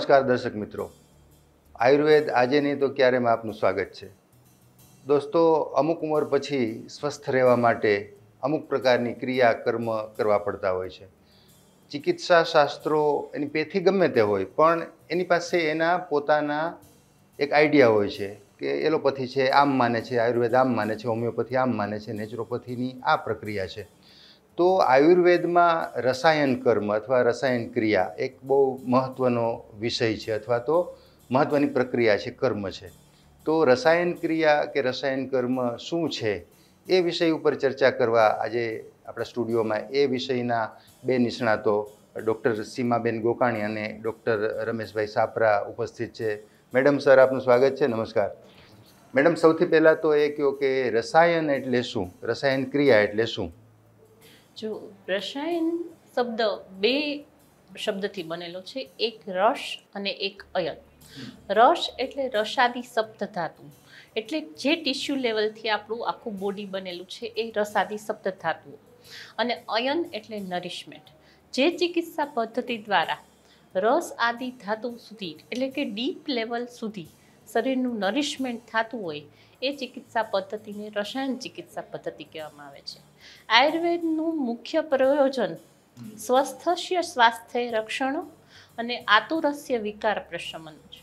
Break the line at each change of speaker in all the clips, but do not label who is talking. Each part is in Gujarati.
નમસ્કાર દર્શક મિત્રો આયુર્વેદ આજે નહીં તો ક્યારે ક્યારેમાં આપનું સ્વાગત છે દોસ્તો અમુક ઉંમર પછી સ્વસ્થ રહેવા માટે અમુક પ્રકારની ક્રિયા કર્મ કરવા પડતા હોય છે ચિકિત્સા શાસ્ત્રો એની પેથી ગમે તે હોય પણ એની પાસે એના પોતાના એક આઈડિયા હોય છે કે એલોપથી છે આમ માને છે આયુર્વેદ આમ માને છે હોમિયોપથી આમ માને છે નેચરોપથીની આ પ્રક્રિયા છે તો આયુર્વેદમાં રસાયન કર્મ અથવા રસાયણ ક્રિયા એક બહુ મહત્ત્વનો વિષય છે અથવા તો મહત્ત્વની પ્રક્રિયા છે કર્મ છે તો રસાયણ ક્રિયા કે રસાયણ કર્મ શું છે એ વિષય ઉપર ચર્ચા કરવા આજે આપણા સ્ટુડિયોમાં એ વિષયના બે નિષ્ણાતો ડૉક્ટર સીમાબેન ગોકાણી અને ડૉક્ટર રમેશભાઈ સાપરા ઉપસ્થિત છે મેડમ સર આપનું સ્વાગત છે નમસ્કાર મેડમ સૌથી પહેલાં તો એ કહો કે રસાયણ એટલે શું રસાયણ ક્રિયા એટલે શું
જો રસાયણ શબ્દ બે શબ્દથી બનેલો છે એક રસ અને એક અયન રસ એટલે રસાદી શબ્દ ધાતુ એટલે જે ટિશ્યુ લેવલથી આપણું આખું બોડી બનેલું છે એ રસાદી શબ્દ ધાતુઓ અને અયન એટલે નરિશમેન્ટ જે ચિકિત્સા પદ્ધતિ દ્વારા રસ આદિ ધાતુ સુધી એટલે કે ડીપ લેવલ સુધી શરીરનું નરિશમેન્ટ થતું હોય એ ચિકિત્સા પદ્ધતિને રસાયણ ચિકિત્સા પદ્ધતિ કહેવામાં આવે છે આયુર્વેદનું મુખ્ય પ્રયોજન સ્વસ્થસ્ય સ્વાસ્થ્ય રક્ષણ અને આતુરસ્ય વિકાર પ્રશમન છે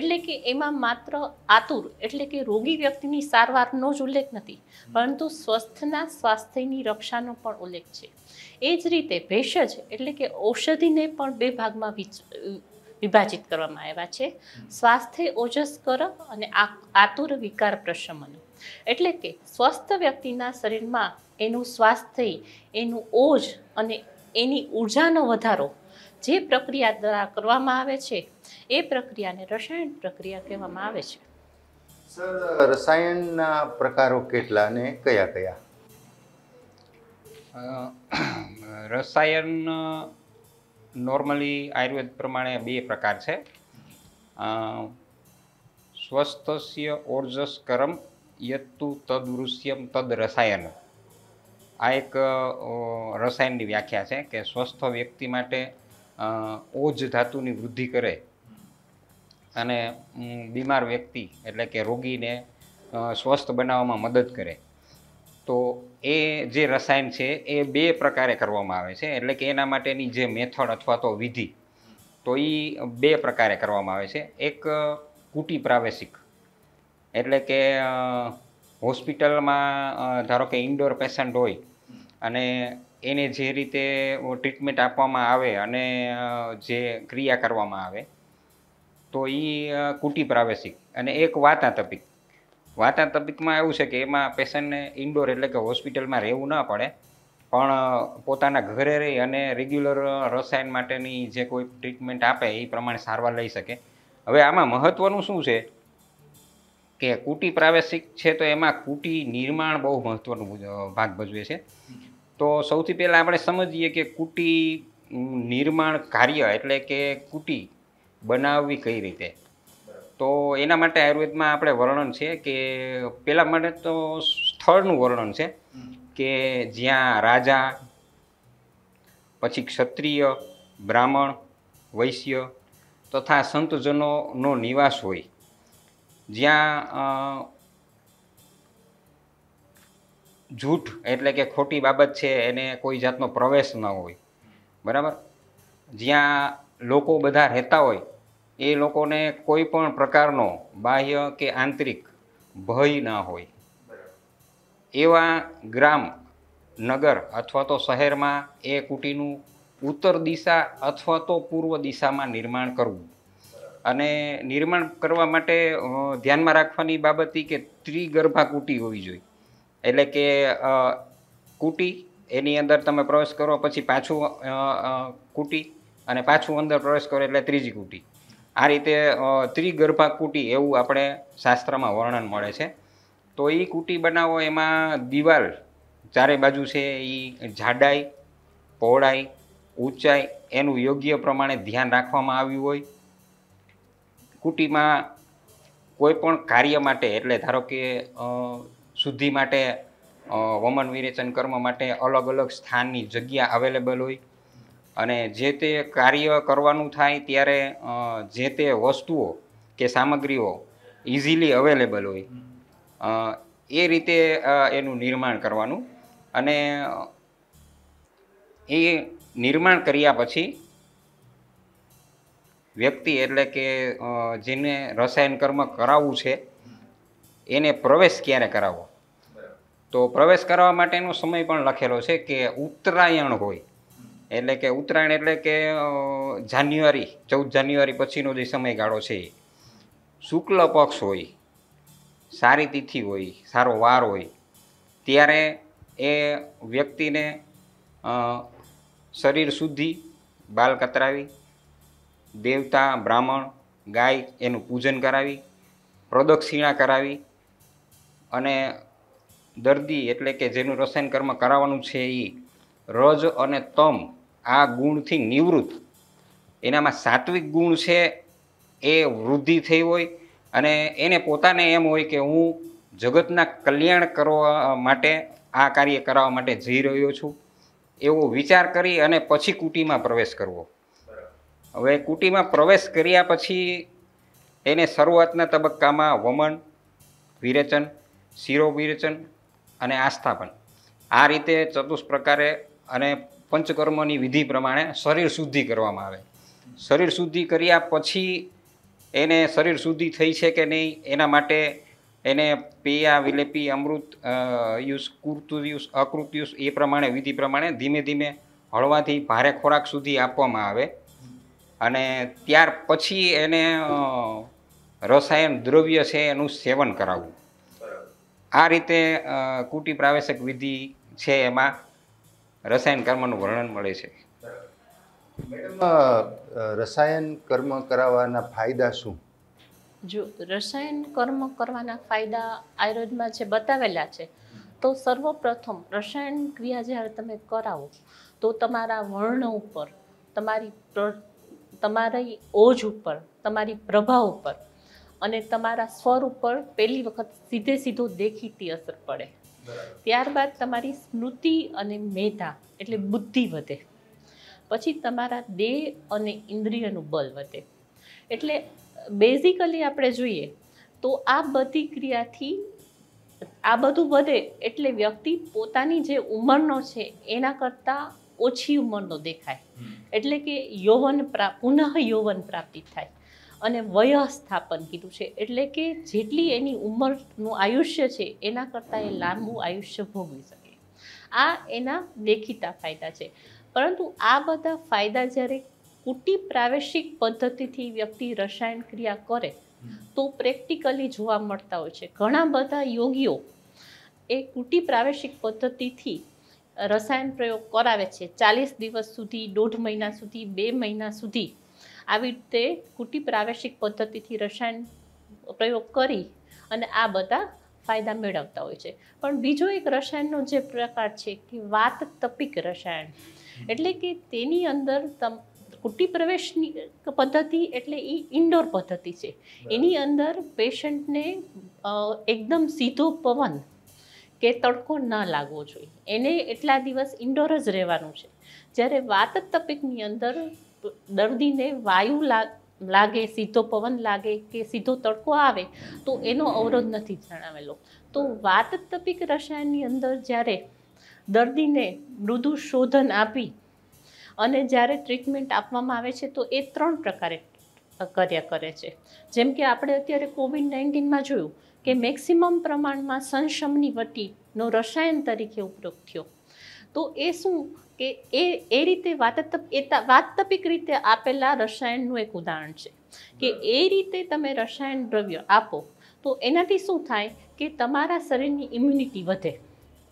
એટલે કે એમાં માત્ર આતુર એટલે કે રોગી વ્યક્તિની સારવારનો જ ઉલ્લેખ નથી પરંતુ સ્વસ્થના સ્વાસ્થ્યની રક્ષાનો પણ ઉલ્લેખ છે એ જ રીતે ભેષજ એટલે કે ઔષધિને પણ બે ભાગમાં વિભાજિત કરવામાં આવ્યા છે સ્વાસ્થ્ય ઓજસ્કર અને આતુર વિકાર પ્રશમન એટલે કે સ્વસ્થ વ્યક્તિના શરીરમાં એનું સ્વાસ્થ્ય એનું ઓજ અને એની ઉર્જાનો વધારો જે પ્રક્રિયા દ્વારા કરવામાં આવે છે એ પ્રક્રિયાને રસાયણ પ્રક્રિયા કહેવામાં આવે છે
સર રસાયણના પ્રકારો કેટલા અને કયા કયા
રસાયણ નોર્મલી આયુર્વેદ પ્રમાણે બે પ્રકાર છે સ્વસ્થસ્ય ઓર્જસ્કરમ યત્તુ તદૃશ્યમ તદ રસાયણ આ એક રસાયણની વ્યાખ્યા છે કે સ્વસ્થ વ્યક્તિ માટે ઓજ ધાતુની વૃદ્ધિ કરે અને બીમાર વ્યક્તિ એટલે કે રોગીને સ્વસ્થ બનાવવામાં મદદ કરે તો એ જે રસાયણ છે એ બે પ્રકારે કરવામાં આવે છે એટલે કે એના માટેની જે મેથડ અથવા તો વિધિ તો એ બે પ્રકારે કરવામાં આવે છે એક કુટી પ્રાવેશિક એટલે કે હોસ્પિટલમાં ધારો કે ઇન્ડોર પેશન્ટ હોય અને એને જે રીતે ટ્રીટમેન્ટ આપવામાં આવે અને જે ક્રિયા કરવામાં આવે તો એ કુટી પ્રાવેશિક અને એક વાતા તપિક વાતા તપિકમાં એવું છે કે એમાં પેશન્ટને ઇન્ડોર એટલે કે હોસ્પિટલમાં રહેવું ન પડે પણ પોતાના ઘરે રહી અને રેગ્યુલર રસાયણ માટેની જે કોઈ ટ્રીટમેન્ટ આપે એ પ્રમાણે સારવાર લઈ શકે હવે આમાં મહત્ત્વનું શું છે કે કુટી પ્રાવેશિક છે તો એમાં કુટી નિર્માણ બહુ મહત્ત્વનો ભાગ ભજવે છે તો સૌથી પહેલાં આપણે સમજીએ કે કુટી નિર્માણ કાર્ય એટલે કે કુટી બનાવવી કઈ રીતે તો એના માટે આયુર્વેદમાં આપણે વર્ણન છે કે પહેલાં માટે તો સ્થળનું વર્ણન છે કે જ્યાં રાજા પછી ક્ષત્રિય બ્રાહ્મણ વૈશ્ય તથા સંતજનોનો નિવાસ હોય જ્યાં જૂઠ એટલે કે ખોટી બાબત છે એને કોઈ જાતનો પ્રવેશ ન હોય બરાબર જ્યાં લોકો બધા રહેતા હોય એ લોકોને કોઈ પણ પ્રકારનો બાહ્ય કે આંતરિક ભય ન હોય એવા ગ્રામ નગર અથવા તો શહેરમાં એ કુટીનું ઉત્તર દિશા અથવા તો પૂર્વ દિશામાં નિર્માણ કરવું અને નિર્માણ કરવા માટે ધ્યાનમાં રાખવાની બાબત કે ત્રિગર્ભા કુટી હોવી જોઈએ એટલે કે કુટી એની અંદર તમે પ્રવેશ કરો પછી પાછું કુટી અને પાછું અંદર પ્રવેશ કરો એટલે ત્રીજી કુટી આ રીતે ત્રિગર્ભા કુટી એવું આપણે શાસ્ત્રમાં વર્ણન મળે છે તો એ કુટી બનાવો એમાં દિવાલ ચારે બાજુ છે એ જાડાઈ પહોળાઈ ઊંચાઈ એનું યોગ્ય પ્રમાણે ધ્યાન રાખવામાં આવ્યું હોય કુટીમાં કોઈ પણ કાર્ય માટે એટલે ધારો કે શુદ્ધિ માટે વમન વિરેચન કર્મ માટે અલગ અલગ સ્થાનની જગ્યા અવેલેબલ હોય અને જે તે કાર્ય કરવાનું થાય ત્યારે જે તે વસ્તુઓ કે સામગ્રીઓ ઇઝીલી અવેલેબલ હોય એ રીતે એનું નિર્માણ કરવાનું અને એ નિર્માણ કર્યા પછી વ્યક્તિ એટલે કે જેને રસાયણ કર્મ કરાવવું છે એને પ્રવેશ ક્યારે કરાવો તો પ્રવેશ કરવા માટેનો સમય પણ લખેલો છે કે ઉત્તરાયણ હોય એટલે કે ઉત્તરાયણ એટલે કે જાન્યુઆરી ચૌદ જાન્યુઆરી પછીનો જે સમયગાળો છે શુક્લ પક્ષ હોય સારી તિથિ હોય સારો વાર હોય ત્યારે એ વ્યક્તિને શરીર શુદ્ધિ બાલ કતરાવી દેવતા બ્રાહ્મણ ગાય એનું પૂજન કરાવી પ્રદક્ષિણા કરાવી અને દર્દી એટલે કે જેનું રસાયણ કર્મ કરાવવાનું છે એ રજ અને તમ આ ગુણથી નિવૃત્ત એનામાં સાત્વિક ગુણ છે એ વૃદ્ધિ થઈ હોય અને એને પોતાને એમ હોય કે હું જગતના કલ્યાણ કરવા માટે આ કાર્ય કરાવવા માટે જઈ રહ્યો છું એવો વિચાર કરી અને પછી કુટીમાં પ્રવેશ કરવો હવે કુટીમાં પ્રવેશ કર્યા પછી એને શરૂઆતના તબક્કામાં વમન વિરેચન શિરોવિરેચન અને આસ્થાપન આ રીતે ચતુષ પ્રકારે અને પંચકર્મની વિધિ પ્રમાણે શરીર શુદ્ધિ કરવામાં આવે શરીર શુદ્ધિ કર્યા પછી એને શરીર શુદ્ધિ થઈ છે કે નહીં એના માટે એને પેયા વિલેપી અમૃત યુસ કુર્તુયુસ અકૃત્યુસ એ પ્રમાણે વિધિ પ્રમાણે ધીમે ધીમે હળવાથી ભારે ખોરાક સુધી આપવામાં આવે અને ત્યાર પછી એને રસાયણ દ્રવ્ય છે એનું સેવન કરાવવું આ રીતે કુટી પ્રાવેશક વિધિ છે એમાં રસાયણ કર્મનું
વર્ણન મળે છે રસાયણ કર્મ કરાવવાના ફાયદા શું
જો રસાયણ કર્મ કરવાના ફાયદા આયુર્વેદમાં જે બતાવેલા છે તો સર્વપ્રથમ રસાયણ ક્રિયા જ્યારે તમે કરાવો તો તમારા વર્ણ ઉપર તમારી તમારી ઓજ ઉપર તમારી પ્રભાવ ઉપર અને તમારા સ્વર ઉપર પહેલી વખત સીધે સીધો દેખીતી અસર પડે ત્યારબાદ તમારી સ્મૃતિ અને મેધા એટલે બુદ્ધિ વધે પછી તમારા દેહ અને ઇન્દ્રિયનું બલ વધે એટલે બેઝિકલી આપણે જોઈએ તો આ બધી ક્રિયાથી આ બધું વધે એટલે વ્યક્તિ પોતાની જે ઉંમરનો છે એના કરતાં ઓછી ઉંમરનો દેખાય એટલે કે યૌવન પુનઃ યૌવન પ્રાપ્તિ થાય અને વય સ્થાપન કીધું છે એટલે કે જેટલી એની ઉંમરનું આયુષ્ય છે એના કરતાં એ લાંબુ આયુષ્ય ભોગવી શકે આ એના દેખીતા ફાયદા છે પરંતુ આ બધા ફાયદા જ્યારે કુટી પ્રાવેશિક પદ્ધતિથી વ્યક્તિ રસાયણ ક્રિયા કરે તો પ્રેક્ટિકલી જોવા મળતા હોય છે ઘણા બધા યોગીઓ એ કુટી પ્રાવેશિક પદ્ધતિથી રસાયણ પ્રયોગ કરાવે છે ચાલીસ દિવસ સુધી દોઢ મહિના સુધી બે મહિના સુધી આવી રીતે કુટી પ્રાવેશિક પદ્ધતિથી રસાયણ પ્રયોગ કરી અને આ બધા ફાયદા મેળવતા હોય છે પણ બીજો એક રસાયણનો જે પ્રકાર છે કે વાત તપિક રસાયણ એટલે કે તેની અંદર તમ કુટી પ્રવેશની પદ્ધતિ એટલે એ ઇન્ડોર પદ્ધતિ છે એની અંદર પેશન્ટને એકદમ સીધો પવન કે તડકો ન લાગવો જોઈએ એને એટલા દિવસ ઇન્ડોર જ રહેવાનું છે જ્યારે વાત તપિકની અંદર દર્દીને વાયુ લાગે સીધો પવન લાગે કે સીધો તડકો આવે તો એનો અવરોધ નથી જણાવેલો તો વાત તપિક રસાયણની અંદર જ્યારે દર્દીને મૃદુ શોધન આપી અને જ્યારે ટ્રીટમેન્ટ આપવામાં આવે છે તો એ ત્રણ પ્રકારે કર્યા કરે છે જેમ કે આપણે અત્યારે કોવિડ નાઇન્ટીનમાં જોયું કે મેક્સિમમ પ્રમાણમાં સંશમની વટીનો રસાયણ તરીકે ઉપયોગ થયો તો એ શું કે એ એ રીતે વાતત એ વાતતપિક રીતે આપેલા રસાયણનું એક ઉદાહરણ છે કે એ રીતે તમે રસાયણ દ્રવ્ય આપો તો એનાથી શું થાય કે તમારા શરીરની ઇમ્યુનિટી વધે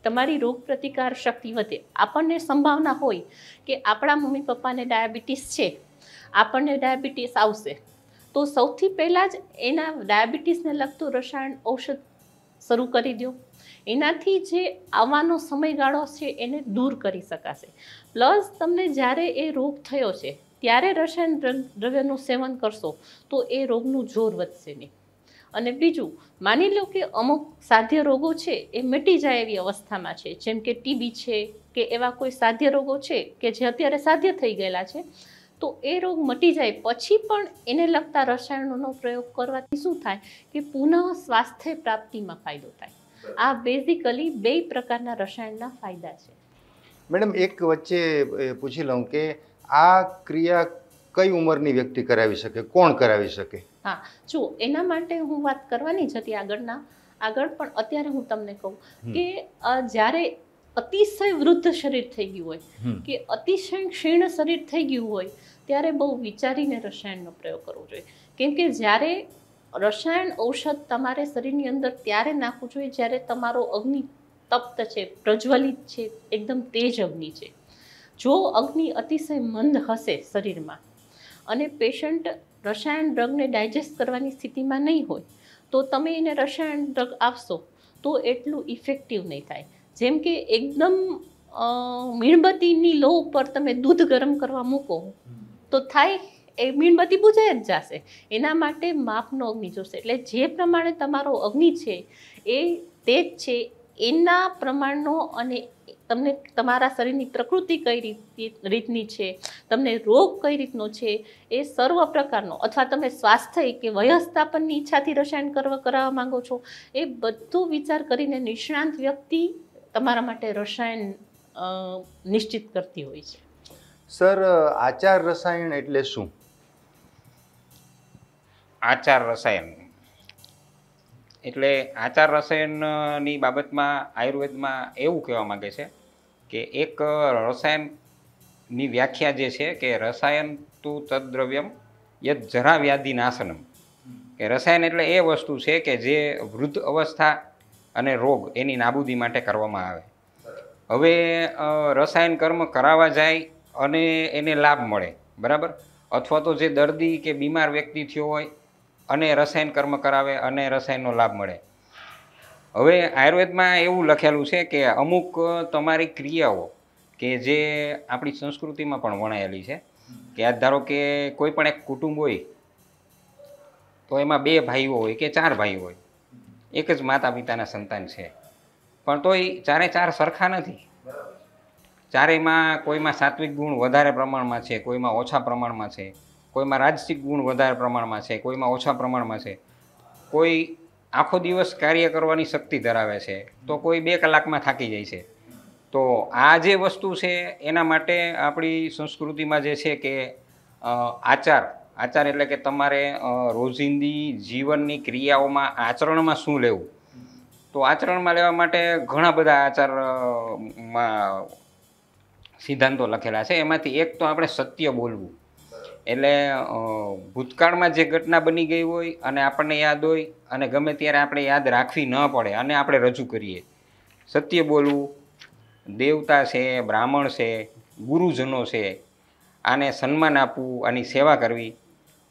તમારી રોગ પ્રતિકાર શક્તિ વધે આપણને સંભાવના હોય કે આપણા મમ્મી પપ્પાને ડાયાબિટીસ છે આપણને ડાયાબિટીસ આવશે તો સૌથી પહેલાં જ એના ડાયાબિટીસને લગતું રસાયણ ઔષધ શરૂ કરી દો એનાથી જે આવવાનો સમયગાળો છે એને દૂર કરી શકાશે પ્લસ તમને જ્યારે એ રોગ થયો છે ત્યારે રસાયણ દ્રવ્યનું સેવન કરશો તો એ રોગનું જોર વધશે નહીં અને બીજું માની લો કે અમુક સાધ્ય રોગો છે એ મટી જાય એવી અવસ્થામાં છે જેમ કે ટીબી છે કે એવા કોઈ સાધ્ય રોગો છે કે જે અત્યારે સાધ્ય થઈ ગયેલા છે તો એ રોગ મટી જાય પછી પણ એને લગતા રસાયણોનો પ્રયોગ કરવાથી શું થાય કે પુનઃ સ્વાસ્થ્ય પ્રાપ્તિમાં ફાયદો થાય આ બેઝિકલી બે પ્રકારના રસાયણના ફાયદા છે
મેડમ એક વચ્ચે પૂછી લઉં કે આ ક્રિયા કઈ ઉંમરની વ્યક્તિ કરાવી શકે કોણ કરાવી શકે
હા જો એના માટે હું વાત કરવાની જ હતી આગળના આગળ પણ અત્યારે હું તમને કહું કે જ્યારે અતિશય વૃદ્ધ શરીર થઈ ગયું હોય કે અતિશય ક્ષીણ શરીર થઈ ગયું હોય ત્યારે બહુ વિચારીને રસાયણનો પ્રયોગ કરવો જોઈએ કેમ કે જ્યારે રસાયણ ઔષધ તમારે શરીરની અંદર ત્યારે નાખવું જોઈએ જ્યારે તમારો અગ્નિ તપ્ત છે પ્રજ્વલિત છે એકદમ તેજ અગ્નિ છે જો અગ્નિ અતિશય મંદ હશે શરીરમાં અને પેશન્ટ રસાયણ ડ્રગને ડાયજેસ્ટ કરવાની સ્થિતિમાં નહીં હોય તો તમે એને રસાયણ ડ્રગ આપશો તો એટલું ઇફેક્ટિવ નહીં થાય જેમ કે એકદમ મીણબત્તીની લો ઉપર તમે દૂધ ગરમ કરવા મૂકો તો થાય એ મીણબત્તી બુજાઈ જ જશે એના માટે માપનો અગ્નિ જોશે એટલે જે પ્રમાણે તમારો અગ્નિ છે એ તેજ છે એના પ્રમાણનો અને તમને તમારા શરીરની પ્રકૃતિ કઈ રીતની છે તમને રોગ કઈ રીતનો છે એ સર્વ પ્રકારનો અથવા તમે સ્વાસ્થ્ય કે વયસ્થાપનની ઈચ્છાથી રસાયણ કરવા કરાવવા માંગો છો એ બધું વિચાર કરીને નિષ્ણાંત વ્યક્તિ તમારા માટે રસાયણ નિશ્ચિત કરતી હોય
છે સર આચાર રસાયણ એટલે શું
આચાર રસાયણ એટલે આચાર રસાયણની બાબતમાં આયુર્વેદમાં એવું કહેવા માગે છે કે એક રસાયણની વ્યાખ્યા જે છે કે રસાયણ તું તદ્દ્રવ્યમ યદ જરા વ્યાધિ નાશનમ કે રસાયણ એટલે એ વસ્તુ છે કે જે વૃદ્ધ અવસ્થા અને રોગ એની નાબૂદી માટે કરવામાં આવે હવે રસાયણ કર્મ કરાવવા જાય અને એને લાભ મળે બરાબર અથવા તો જે દર્દી કે બીમાર વ્યક્તિ થયો હોય અને રસાયણ કર્મ કરાવે અને રસાયણનો લાભ મળે હવે આયુર્વેદમાં એવું લખેલું છે કે અમુક તમારી ક્રિયાઓ કે જે આપણી સંસ્કૃતિમાં પણ વણાયેલી છે કે આ ધારો કે કોઈ પણ એક કુટુંબ હોય તો એમાં બે ભાઈઓ હોય કે ચાર ભાઈઓ હોય એક જ માતા પિતાના સંતાન છે પણ તોય ચારે ચાર સરખા નથી ચારેયમાં કોઈમાં સાત્વિક ગુણ વધારે પ્રમાણમાં છે કોઈમાં ઓછા પ્રમાણમાં છે કોઈમાં રાજસિક ગુણ વધારે પ્રમાણમાં છે કોઈમાં ઓછા પ્રમાણમાં છે કોઈ આખો દિવસ કાર્ય કરવાની શક્તિ ધરાવે છે તો કોઈ બે કલાકમાં થાકી જાય છે તો આ જે વસ્તુ છે એના માટે આપણી સંસ્કૃતિમાં જે છે કે આચાર આચાર એટલે કે તમારે રોજિંદી જીવનની ક્રિયાઓમાં આચરણમાં શું લેવું તો આચરણમાં લેવા માટે ઘણા બધા આચારમાં સિદ્ધાંતો લખેલા છે એમાંથી એક તો આપણે સત્ય બોલવું એટલે ભૂતકાળમાં જે ઘટના બની ગઈ હોય અને આપણને યાદ હોય અને ગમે ત્યારે આપણે યાદ રાખવી ન પડે અને આપણે રજૂ કરીએ સત્ય બોલવું દેવતા છે બ્રાહ્મણ છે ગુરુજનો છે આને સન્માન આપવું આની સેવા કરવી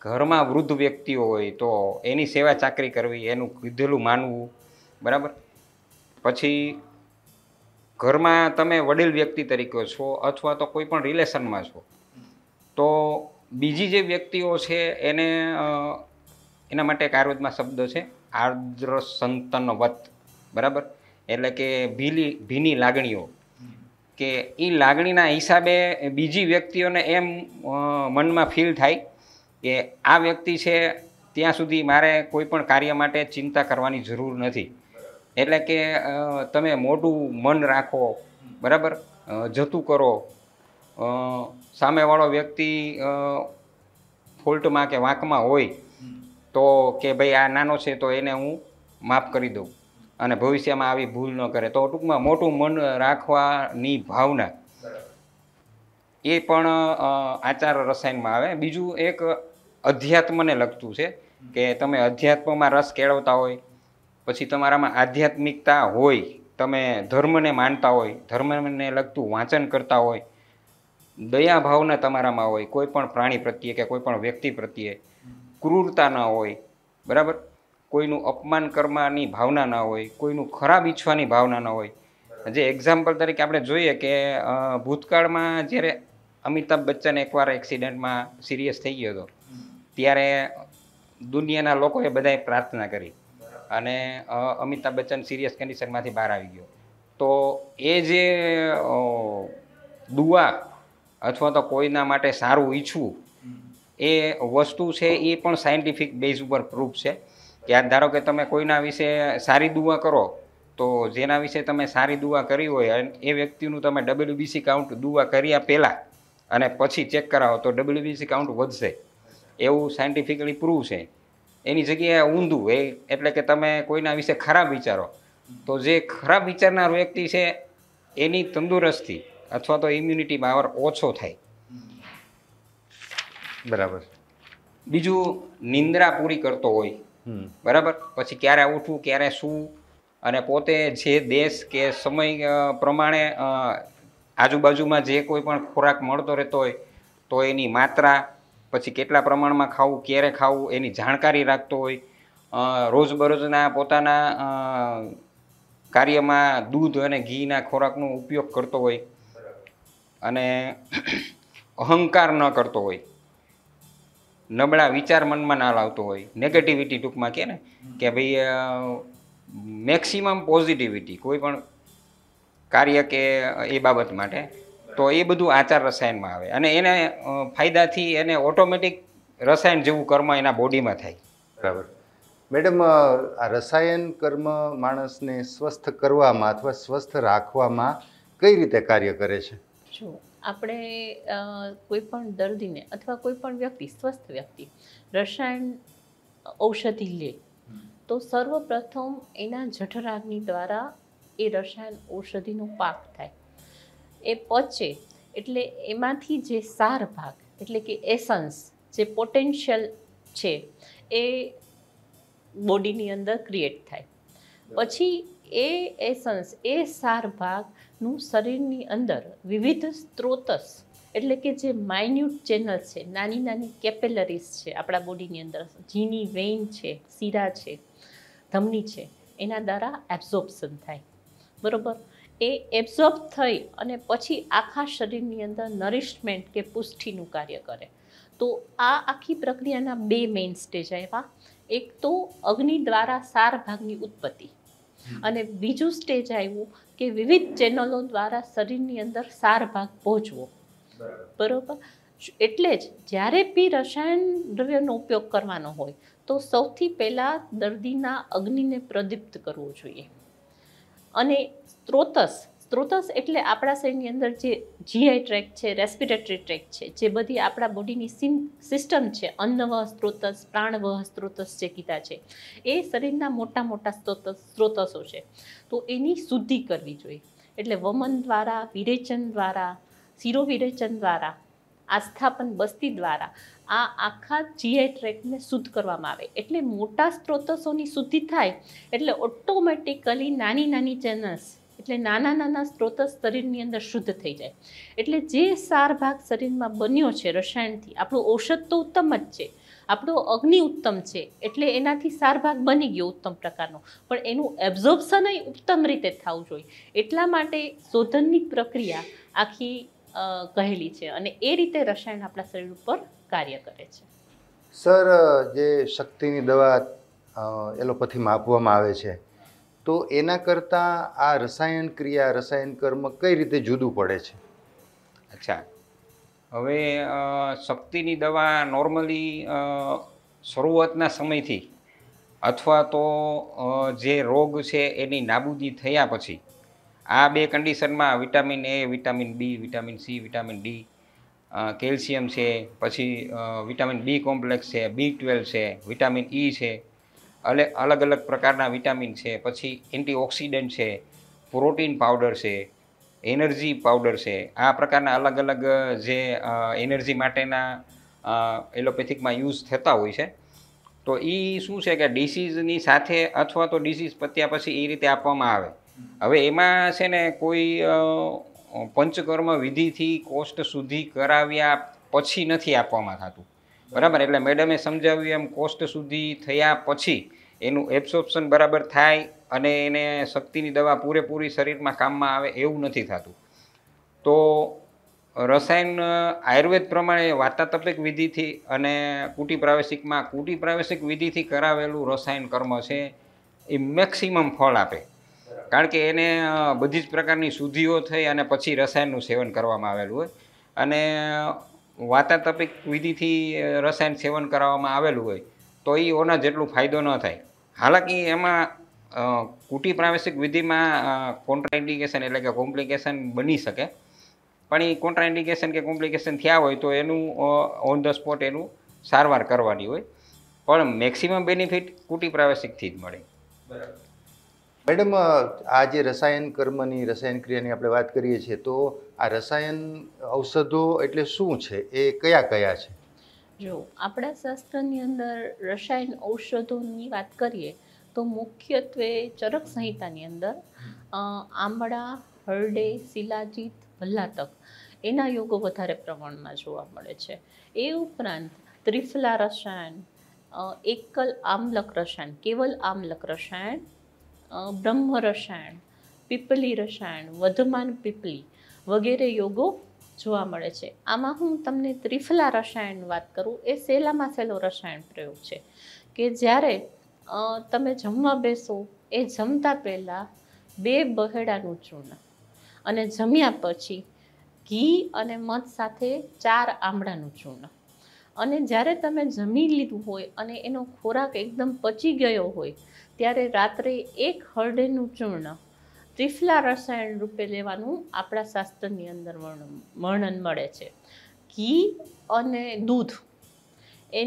ઘરમાં વૃદ્ધ વ્યક્તિઓ હોય તો એની સેવા ચાકરી કરવી એનું કીધેલું માનવું બરાબર પછી ઘરમાં તમે વડીલ વ્યક્તિ તરીકે છો અથવા તો કોઈ પણ રિલેશનમાં છો તો બીજી જે વ્યક્તિઓ છે એને એના માટે એક આયુર્વેદમાં શબ્દ છે આર્દ્ર સંતનવત બરાબર એટલે કે ભીલી ભીની લાગણીઓ કે એ લાગણીના હિસાબે બીજી વ્યક્તિઓને એમ મનમાં ફીલ થાય કે આ વ્યક્તિ છે ત્યાં સુધી મારે કોઈ પણ કાર્ય માટે ચિંતા કરવાની જરૂર નથી એટલે કે તમે મોટું મન રાખો બરાબર જતું કરો સામેવાળો વ્યક્તિ ફોલ્ટમાં કે વાંકમાં હોય તો કે ભાઈ આ નાનો છે તો એને હું માફ કરી દઉં અને ભવિષ્યમાં આવી ભૂલ ન કરે તો ટૂંકમાં મોટું મન રાખવાની ભાવના એ પણ આચાર રસાયણમાં આવે બીજું એક અધ્યાત્મને લગતું છે કે તમે અધ્યાત્મમાં રસ કેળવતા હોય પછી તમારામાં આધ્યાત્મિકતા હોય તમે ધર્મને માનતા હોય ધર્મને લગતું વાંચન કરતા હોય દયા ભાવના તમારામાં હોય કોઈ પણ પ્રાણી પ્રત્યે કે કોઈ પણ વ્યક્તિ પ્રત્યે ક્રૂરતા ન હોય બરાબર કોઈનું અપમાન કરવાની ભાવના ના હોય કોઈનું ખરાબ ઈચ્છવાની ભાવના ન હોય જે એક્ઝામ્પલ તરીકે આપણે જોઈએ કે ભૂતકાળમાં જ્યારે અમિતાભ બચ્ચન એકવાર એક્સિડન્ટમાં સિરિયસ થઈ ગયો હતો ત્યારે દુનિયાના લોકોએ બધાએ પ્રાર્થના કરી અને અમિતાભ બચ્ચન સિરિયસ કન્ડિશનમાંથી બહાર આવી ગયો તો એ જે દુઆ અથવા તો કોઈના માટે સારું ઈચ્છવું એ વસ્તુ છે એ પણ સાયન્ટિફિક બેઝ ઉપર પ્રૂફ છે કે આ ધારો કે તમે કોઈના વિશે સારી દુઆ કરો તો જેના વિશે તમે સારી દુઆ કરી હોય એ વ્યક્તિનું તમે ડબલ્યુબીસી કાઉન્ટ દુઆ કર્યા પહેલાં અને પછી ચેક કરાવો તો ડબલ્યુબીસી કાઉન્ટ વધશે એવું સાયન્ટિફિકલી પ્રૂવ છે એની જગ્યાએ ઊંધું એ એટલે કે તમે કોઈના વિશે ખરાબ વિચારો તો જે ખરાબ વિચારનાર વ્યક્તિ છે એની તંદુરસ્તી અથવા તો ઇમ્યુનિટી પાવર ઓછો થાય બરાબર બીજું નિંદ્રા પૂરી કરતો હોય બરાબર પછી ક્યારે ઉઠવું ક્યારે શું અને પોતે જે દેશ કે સમય પ્રમાણે આજુબાજુમાં જે કોઈ પણ ખોરાક મળતો રહેતો હોય તો એની માત્રા પછી કેટલા પ્રમાણમાં ખાવું ક્યારે ખાવું એની જાણકારી રાખતો હોય રોજબરોજના પોતાના કાર્યમાં દૂધ અને ઘીના ખોરાકનો ઉપયોગ કરતો હોય અને અહંકાર ન કરતો હોય નબળા વિચાર મનમાં ના લાવતો હોય નેગેટિવિટી ટૂંકમાં કે ને કે ભાઈ મેક્સિમમ પોઝિટિવિટી કોઈ પણ કાર્ય કે એ બાબત માટે તો એ બધું આચાર રસાયણમાં આવે અને એને ફાયદાથી એને ઓટોમેટિક રસાયણ જેવું કર્મ એના બોડીમાં
થાય બરાબર મેડમ આ રસાયણ કર્મ માણસને સ્વસ્થ કરવામાં અથવા સ્વસ્થ રાખવામાં કઈ રીતે કાર્ય કરે છે
જો આપણે કોઈ પણ દર્દીને અથવા કોઈ પણ વ્યક્તિ સ્વસ્થ વ્યક્તિ રસાયણ ઔષધિ લે તો સર્વપ્રથમ એના જઠરાગ્નિ દ્વારા એ રસાયણ ઔષધિનો પાક થાય એ પચે એટલે એમાંથી જે સાર ભાગ એટલે કે એસન્સ જે પોટેન્શિયલ છે એ બોડીની અંદર ક્રિએટ થાય પછી એ એસન્સ એ સાર ભાગનું શરીરની અંદર વિવિધ સ્ત્રોતસ એટલે કે જે માઇન્યુટ ચેનલ્સ છે નાની નાની કેપેલરીઝ છે આપણા બોડીની અંદર ઝીની વેઇન છે શીરા છે ધમની છે એના દ્વારા એબ્ઝોર્પ્શન થાય બરાબર એ એબ્ઝોર્બ થઈ અને પછી આખા શરીરની અંદર નરિશમેન્ટ કે પુષ્ટિનું કાર્ય કરે તો આ આખી પ્રક્રિયાના બે મેઇન સ્ટેજ આવ્યા એક તો અગ્નિ દ્વારા સાર ભાગની ઉત્પત્તિ અને બીજું સ્ટેજ આવ્યું કે વિવિધ ચેનલો દ્વારા શરીરની અંદર સાર ભાગ પહોંચવો બરોબર એટલે જ જ્યારે બી રસાયણ દ્રવ્યનો ઉપયોગ કરવાનો હોય તો સૌથી પહેલાં દર્દીના અગ્નિને પ્રદીપ્ત કરવો જોઈએ અને સ્ત્રોતસ સ્ત્રોતસ એટલે આપણા શરીરની અંદર જે જીઆઈ ટ્રેક છે રેસ્પિરેટરી ટ્રેક છે જે બધી આપણા બોડીની સિમ સિસ્ટમ છે અન્નવહ સ્ત્રોતસ પ્રાણવહ સ્ત્રોતસ જે કીધા છે એ શરીરના મોટા મોટા સ્ત્રોતસ સ્ત્રોતસો છે તો એની શુદ્ધિ કરવી જોઈએ એટલે વમન દ્વારા વિરેચન દ્વારા શિરોવિરેચન દ્વારા આસ્થાપન બસ્તી દ્વારા આ આખા જીઆઈ ટ્રેકને શુદ્ધ કરવામાં આવે એટલે મોટા સ્ત્રોતસોની શુદ્ધિ થાય એટલે ઓટોમેટિકલી નાની નાની ચેનલ્સ એટલે નાના નાના સ્ત્રોત શરીરની અંદર શુદ્ધ થઈ જાય એટલે જે સાર ભાગ શરીરમાં બન્યો છે રસાયણથી આપણું ઔષધ તો ઉત્તમ જ છે આપણો અગ્નિ ઉત્તમ છે એટલે એનાથી સાર ભાગ બની ગયો ઉત્તમ પ્રકારનો પણ એનું એબ્ઝોર્પ્શન ઉત્તમ રીતે થવું જોઈએ એટલા માટે શોધનની પ્રક્રિયા આખી કહેલી છે અને એ રીતે રસાયણ આપણા શરીર ઉપર કાર્ય કરે છે
સર જે શક્તિની દવા એલોપથીમાં આપવામાં આવે છે તો એના કરતાં આ રસાયણ ક્રિયા રસાયણ કર્મ કઈ રીતે જુદું પડે છે અચ્છા
હવે શક્તિની દવા નોર્મલી શરૂઆતના સમયથી અથવા તો જે રોગ છે એની નાબૂદી થયા પછી આ બે કન્ડિશનમાં vitamin A vitamin B vitamin C vitamin D calcium છે પછી વિટામિન બી કોમ્પ્લેક્સ છે બી ટ્વેલ્વ છે વિટામિન ઈ e છે અલે અલગ અલગ પ્રકારના વિટામિન છે પછી એન્ટીઓક્સિડન્ટ છે પ્રોટીન પાવડર છે એનર્જી પાવડર છે આ પ્રકારના અલગ અલગ જે એનર્જી માટેના એલોપેથિકમાં યુઝ થતા હોય છે તો એ શું છે કે ડિસીઝની સાથે અથવા તો ડિસીઝ પત્યા પછી એ રીતે આપવામાં આવે હવે એમાં છે ને કોઈ પંચકર્મ વિધિથી કોસ્ટ સુધી કરાવ્યા પછી નથી આપવામાં થતું બરાબર એટલે મેડમે સમજાવ્યું એમ કોસ્ટ સુધી થયા પછી એનું એબ્સોપ્શન બરાબર થાય અને એને શક્તિની દવા પૂરેપૂરી શરીરમાં કામમાં આવે એવું નથી થતું તો રસાયણ આયુર્વેદ પ્રમાણે વાતાતપિક વિધિથી અને કુટી પ્રાવેશિકમાં કુટી પ્રાવેશિક વિધિથી કરાવેલું રસાયણ કર્મ છે એ મેક્સિમમ ફળ આપે કારણ કે એને બધી જ પ્રકારની શુદ્ધિઓ થઈ અને પછી રસાયણનું સેવન કરવામાં આવેલું હોય અને વાતાતપિક વિધિથી રસાયણ સેવન કરાવવામાં આવેલું હોય તો એ ઓના જેટલું ફાયદો ન થાય હાલાકી એમાં કુટી પ્રાવેશિક વિધિમાં કોન્ટ્રાઇન્ડિકેશન એટલે કે કોમ્પ્લિકેશન બની શકે પણ એ કોન્ટ્રાઇન્ડિકેશન કે કોમ્પ્લિકેશન થયા હોય તો એનું ઓન ધ સ્પોટ એનું સારવાર કરવાની હોય પણ મેક્સિમમ બેનિફિટ કુટી પ્રાવેશિકથી જ મળે
બરાબર મેડમ આ જે રસાયણ કર્મની રસાયણ ક્રિયાની આપણે વાત કરીએ છીએ તો આ રસાયણ ઔષધો એટલે શું છે એ કયા કયા છે
જો આપણા શાસ્ત્રની અંદર રસાયણ ઔષધોની વાત કરીએ તો મુખ્યત્વે ચરક સંહિતાની અંદર આંબળા હરડે શિલાજીત ભલ્લાતક એના યોગો વધારે પ્રમાણમાં જોવા મળે છે એ ઉપરાંત ત્રિફલા રસાયણ એકલ આમલક રસાયણ કેવલ આમલક રસાયણ બ્રહ્મ રસાયણ પીપલી રસાયણ વધમાન પીપલી વગેરે યોગો જોવા મળે છે આમાં હું તમને ત્રિફલા રસાયણ વાત કરું એ સહેલામાં સહેલો રસાયણ પ્રયોગ છે કે જ્યારે તમે જમવા બેસો એ જમતા પહેલાં બે બહેડાનું ચૂર્ણ અને જમ્યા પછી ઘી અને મધ સાથે ચાર આમળાનું ચૂર્ણ અને જ્યારે તમે જમી લીધું હોય અને એનો ખોરાક એકદમ પચી ગયો હોય ત્યારે રાત્રે એક હરડેનું ચૂર્ણ ત્રિફલા રસાયણ રૂપે લેવાનું આપણા શાસ્ત્રની અંદર વર્ણન મળે છે ઘી અને દૂધ એ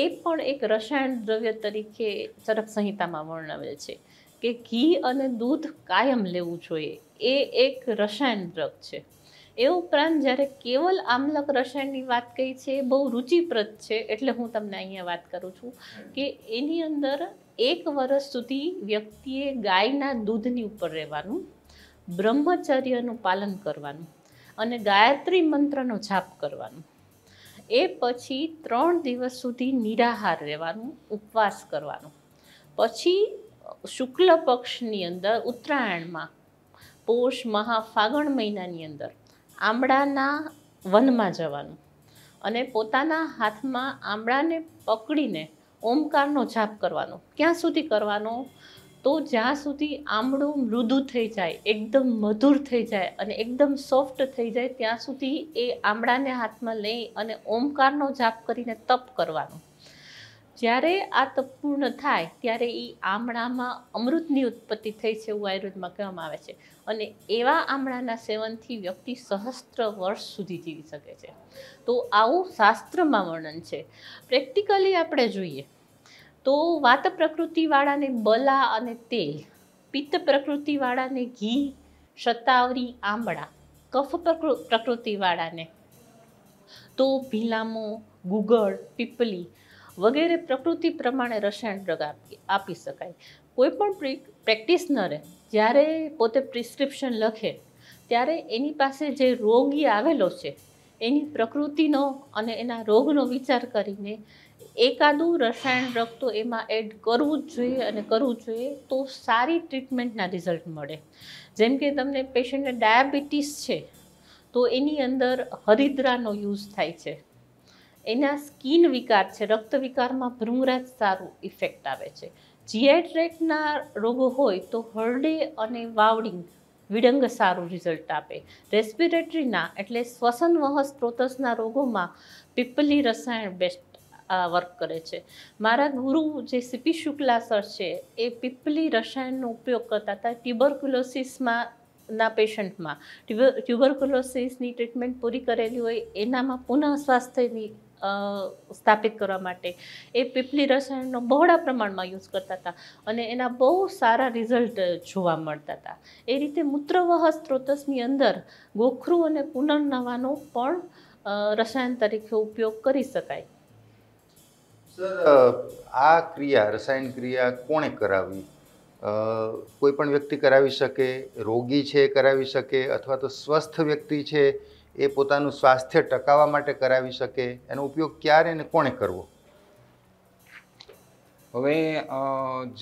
એ પણ એક રસાયણ દ્રવ્ય તરીકે ચરક સંહિતામાં વર્ણવે છે કે ઘી અને દૂધ કાયમ લેવું જોઈએ એ એક રસાયણ દ્રવ્ય છે એ ઉપરાંત જ્યારે કેવલ આમલક રસાયણની વાત કહી છે એ બહુ રુચિપ્રદ છે એટલે હું તમને અહીંયા વાત કરું છું કે એની અંદર એક વર્ષ સુધી વ્યક્તિએ ગાયના દૂધની ઉપર રહેવાનું બ્રહ્મચર્યનું પાલન કરવાનું અને ગાયત્રી મંત્રનો જાપ કરવાનું એ પછી ત્રણ દિવસ સુધી નિરાહાર રહેવાનું ઉપવાસ કરવાનો પછી શુક્લ પક્ષની અંદર ઉત્તરાયણમાં પોષ મહા ફાગણ મહિનાની અંદર આંબળાના વનમાં જવાનું અને પોતાના હાથમાં આંબળાને પકડીને ઓમકારનો જાપ કરવાનો ક્યાં સુધી કરવાનો તો જ્યાં સુધી આંબળું મૃદુ થઈ જાય એકદમ મધુર થઈ જાય અને એકદમ સોફ્ટ થઈ જાય ત્યાં સુધી એ આંબળાને હાથમાં લઈ અને ઓમકારનો જાપ કરીને તપ કરવાનો જ્યારે આ તપ પૂર્ણ થાય ત્યારે એ આમળામાં અમૃતની ઉત્પત્તિ થઈ છે એવું આયુર્વેદમાં કહેવામાં આવે છે અને એવા આમળાના સેવનથી વ્યક્તિ સહસ્ત્ર વર્ષ સુધી જીવી શકે છે તો આવું શાસ્ત્રમાં વર્ણન છે પ્રેક્ટિકલી આપણે જોઈએ તો વાત પ્રકૃતિવાળાને બલા અને તેલ પિત્ત પ્રકૃતિવાળાને ઘી શતાવરી આમળા કફ પ્રકૃતિવાળાને તો ભીલામો ગુગળ પીપલી વગેરે પ્રકૃતિ પ્રમાણે રસાયણ ડ્રગ આપી આપી શકાય કોઈપણ પ્રેક્ટિશનરે જ્યારે પોતે પ્રિસ્ક્રિપ્શન લખે ત્યારે એની પાસે જે રોગી આવેલો છે એની પ્રકૃતિનો અને એના રોગનો વિચાર કરીને એકાદું રસાયણ ડ્રગ તો એમાં એડ કરવું જ જોઈએ અને કરવું જોઈએ તો સારી ટ્રીટમેન્ટના રિઝલ્ટ મળે જેમ કે તમને પેશન્ટને ડાયાબિટીસ છે તો એની અંદર હરિદ્રાનો યુઝ થાય છે એના સ્કિન વિકાર છે રક્ત વિકારમાં ભૃંગરાજ સારું ઇફેક્ટ આવે છે જીઆઈ ટ્રેકના રોગો હોય તો હરડે અને વાવડિંગ વિડંગ સારું રિઝલ્ટ આપે રેસ્પિરેટરીના એટલે શ્વસન વહ સ્ત્રોતસના રોગોમાં પીપલી રસાયણ બેસ્ટ વર્ક કરે છે મારા ગુરુ જે સીપી શુક્લા સર છે એ પીપલી રસાયણનો ઉપયોગ કરતા હતા ટ્યુબરક્યુલોસિસમાં ના પેશન્ટમાં ટ્યુબરક્યુલોસિસની ટ્રીટમેન્ટ પૂરી કરેલી હોય એનામાં પુનઃ સ્વાસ્થ્યની સ્થાપિત કરવા માટે એ પીપલી રસાયણનો બહોળા પ્રમાણમાં યુઝ કરતા હતા અને એના બહુ સારા રિઝલ્ટ જોવા મળતા હતા એ રીતે મૂત્રવહ સ્ત્રોતસની અંદર ગોખરું અને પુનર્નવાનો પણ રસાયણ તરીકે ઉપયોગ કરી શકાય
આ ક્રિયા રસાયણ ક્રિયા કોણે કરાવી કોઈ પણ વ્યક્તિ કરાવી શકે રોગી છે કરાવી શકે અથવા તો સ્વસ્થ વ્યક્તિ છે એ પોતાનું સ્વાસ્થ્ય ટકાવવા માટે કરાવી શકે એનો ઉપયોગ ક્યારે અને કોણે કરવો
હવે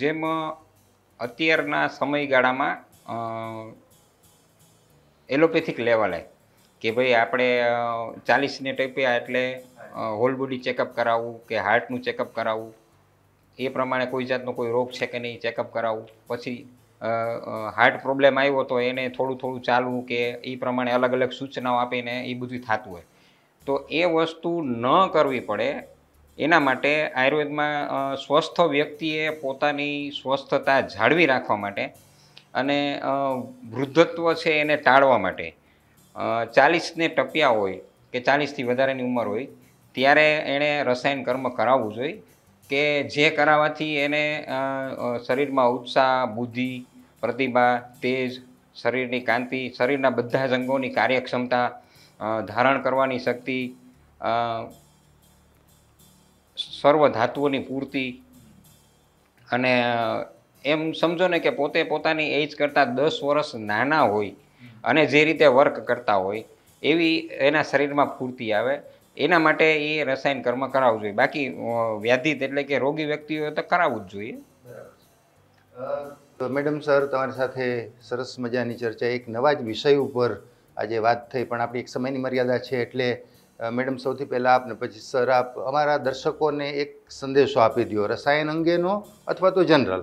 જેમ અત્યારના સમયગાળામાં એલોપેથિક લેવાલાય કે ભાઈ આપણે ચાલીસને ટપ્યા એટલે હોલ બોડી ચેકઅપ કરાવવું કે હાર્ટનું ચેકઅપ કરાવવું એ પ્રમાણે કોઈ જાતનો કોઈ રોગ છે કે નહીં ચેકઅપ કરાવવું પછી હાર્ટ પ્રોબ્લેમ આવ્યો તો એને થોડું થોડું ચાલવું કે એ પ્રમાણે અલગ અલગ સૂચનાઓ આપીને એ બધું થતું હોય તો એ વસ્તુ ન કરવી પડે એના માટે આયુર્વેદમાં સ્વસ્થ વ્યક્તિએ પોતાની સ્વસ્થતા જાળવી રાખવા માટે અને વૃદ્ધત્વ છે એને ટાળવા માટે ચાલીસને ટપ્યા હોય કે ચાલીસથી વધારેની ઉંમર હોય ત્યારે એણે રસાયણ કર્મ કરાવવું જોઈએ કે જે કરાવવાથી એને શરીરમાં ઉત્સાહ બુદ્ધિ પ્રતિભા તેજ શરીરની કાંતિ શરીરના બધા જ અંગોની કાર્યક્ષમતા ધારણ કરવાની શક્તિ સર્વ ધાતુઓની પૂર્તિ અને એમ સમજો ને કે પોતે પોતાની એજ કરતાં દસ વર્ષ નાના હોય અને જે રીતે વર્ક કરતા હોય એવી એના શરીરમાં પૂર્તિ આવે એના માટે એ રસાયણ કર્મ કરાવવું જોઈએ બાકી વ્યાધિત એટલે કે રોગી વ્યક્તિઓએ તો કરાવવું જ જોઈએ
મેડમ સર તમારી સાથે સરસ મજાની ચર્ચા એક નવા જ વિષય ઉપર આજે વાત થઈ પણ આપણી એક સમયની મર્યાદા છે એટલે મેડમ સૌથી પહેલાં આપને પછી સર આપ અમારા દર્શકોને એક સંદેશો આપી દો રસાયણ અંગેનો અથવા તો જનરલ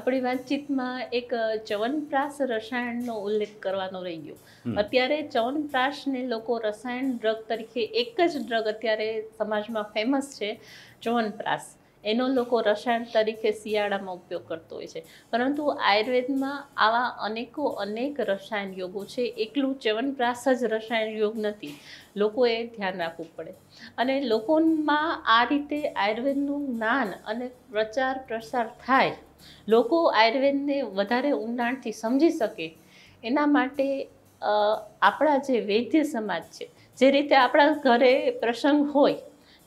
આપણી વાતચીતમાં એક ચવનપ્રાસ રસાયણનો ઉલ્લેખ કરવાનો રહી ગયો અત્યારે ચવનપ્રાસને લોકો રસાયણ ડ્રગ તરીકે એક જ ડ્રગ અત્યારે સમાજમાં ફેમસ છે ચવનપ્રાસ એનો લોકો રસાયણ તરીકે શિયાળામાં ઉપયોગ કરતો હોય છે પરંતુ આયુર્વેદમાં આવા અનેકો અનેક રસાયણ યોગો છે એકલું ચ્યવનપ્રાસ જ રસાયણ યોગ નથી લોકોએ ધ્યાન રાખવું પડે અને લોકોમાં આ રીતે આયુર્વેદનું જ્ઞાન અને પ્રચાર પ્રસાર થાય લોકો આયુર્વેદને વધારે ઊંડાણથી સમજી શકે એના માટે આપણા જે વૈદ્ય સમાજ છે જે રીતે આપણા ઘરે પ્રસંગ હોય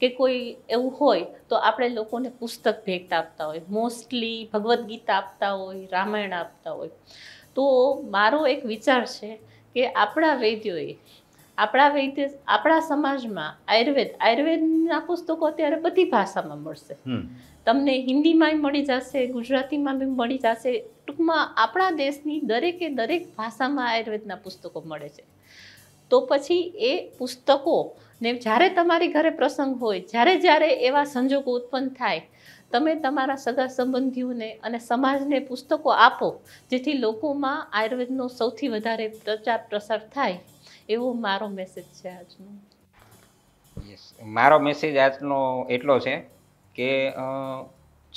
કે કોઈ એવું હોય તો આપણે લોકોને પુસ્તક ભેટ આપતા હોય મોસ્ટલી ભગવદ્ ગીતા આપતા હોય રામાયણ આપતા હોય તો મારો એક વિચાર છે કે આપણા વૈદ્યોએ આપણા વૈદ્ય આપણા સમાજમાં આયુર્વેદ આયુર્વેદના પુસ્તકો અત્યારે બધી ભાષામાં મળશે તમને હિન્દીમાંય મળી જશે ગુજરાતીમાં બી મળી જશે ટૂંકમાં આપણા દેશની દરેકે દરેક ભાષામાં આયુર્વેદના પુસ્તકો મળે છે તો પછી એ પુસ્તકો ને જ્યારે તમારી ઘરે પ્રસંગ હોય જ્યારે જ્યારે એવા સંજોગો ઉત્પન્ન થાય તમે તમારા સગા સંબંધીઓને અને સમાજને પુસ્તકો આપો જેથી લોકોમાં આયુર્વેદનો સૌથી વધારે પ્રચાર પ્રસાર થાય એવો મારો મેસેજ છે આજનો
યસ મારો મેસેજ આજનો એટલો છે કે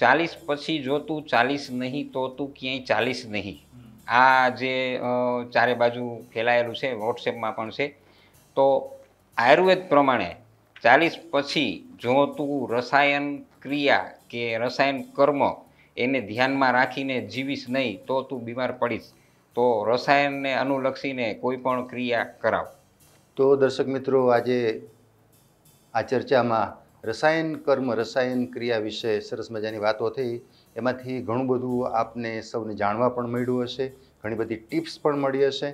ચાલીસ પછી જો તું ચાલીસ નહીં તો તું ક્યાંય ચાલીસ નહીં આ જે ચારે બાજુ ફેલાયેલું છે વોટ્સએપમાં પણ છે તો આયુર્વેદ પ્રમાણે ચાલીસ પછી જો તું રસાયન ક્રિયા કે રસાયણ કર્મ એને ધ્યાનમાં રાખીને જીવીશ નહીં તો તું બીમાર પડીશ તો રસાયણને અનુલક્ષીને
કોઈ પણ ક્રિયા કરાવ તો દર્શક મિત્રો આજે આ ચર્ચામાં રસાયણ કર્મ રસાયણ ક્રિયા વિશે સરસ મજાની વાતો થઈ એમાંથી ઘણું બધું આપને સૌને જાણવા પણ મળ્યું હશે ઘણી બધી ટિપ્સ પણ મળી હશે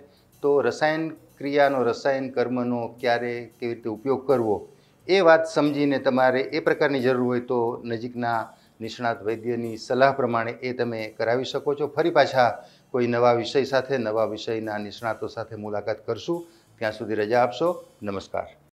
તો રસાયણ ક્રિયાનો રસાયણ કર્મનો ક્યારે કેવી રીતે ઉપયોગ કરવો એ વાત સમજીને તમારે એ પ્રકારની જરૂર હોય તો નજીકના નિષ્ણાત વૈદ્યની સલાહ પ્રમાણે એ તમે કરાવી શકો છો ફરી પાછા કોઈ નવા વિષય સાથે નવા વિષયના નિષ્ણાતો સાથે મુલાકાત કરશું ત્યાં સુધી રજા આપશો નમસ્કાર